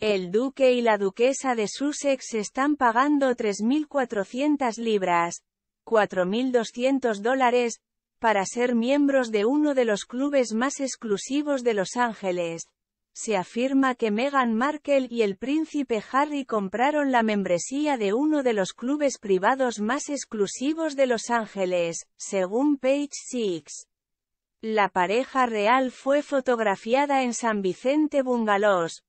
El duque y la duquesa de Sussex están pagando 3.400 libras, 4.200 dólares, para ser miembros de uno de los clubes más exclusivos de Los Ángeles. Se afirma que Meghan Markle y el príncipe Harry compraron la membresía de uno de los clubes privados más exclusivos de Los Ángeles, según Page Six. La pareja real fue fotografiada en San Vicente Bungalows,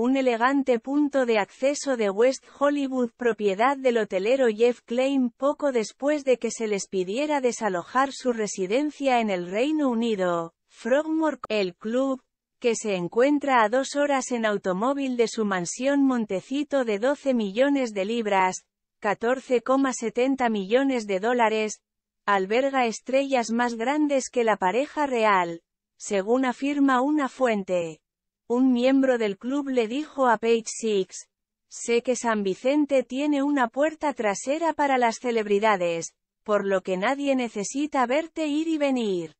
un elegante punto de acceso de West Hollywood propiedad del hotelero Jeff Klein poco después de que se les pidiera desalojar su residencia en el Reino Unido. Frogmore, el club, que se encuentra a dos horas en automóvil de su mansión Montecito de 12 millones de libras, 14,70 millones de dólares, alberga estrellas más grandes que la pareja real, según afirma una fuente. Un miembro del club le dijo a Page Six, sé que San Vicente tiene una puerta trasera para las celebridades, por lo que nadie necesita verte ir y venir.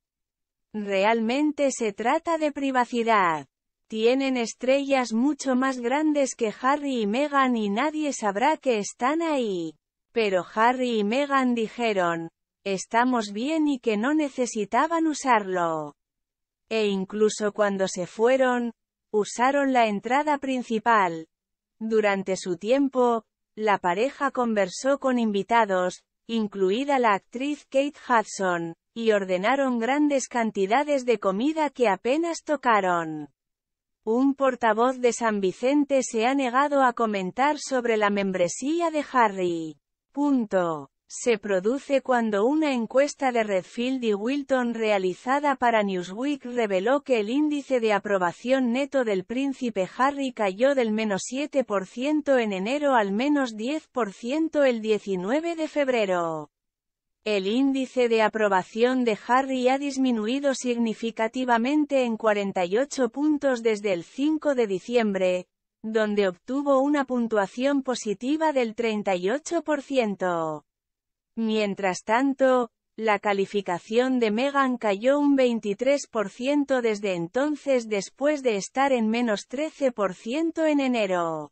Realmente se trata de privacidad. Tienen estrellas mucho más grandes que Harry y Meghan y nadie sabrá que están ahí. Pero Harry y Meghan dijeron, estamos bien y que no necesitaban usarlo. E incluso cuando se fueron, usaron la entrada principal. Durante su tiempo, la pareja conversó con invitados, incluida la actriz Kate Hudson, y ordenaron grandes cantidades de comida que apenas tocaron. Un portavoz de San Vicente se ha negado a comentar sobre la membresía de Harry. Punto se produce cuando una encuesta de Redfield y Wilton realizada para Newsweek reveló que el índice de aprobación neto del príncipe Harry cayó del menos 7% en enero al menos 10% el 19 de febrero. El índice de aprobación de Harry ha disminuido significativamente en 48 puntos desde el 5 de diciembre, donde obtuvo una puntuación positiva del 38%. Mientras tanto, la calificación de Meghan cayó un 23% desde entonces después de estar en menos 13% en enero.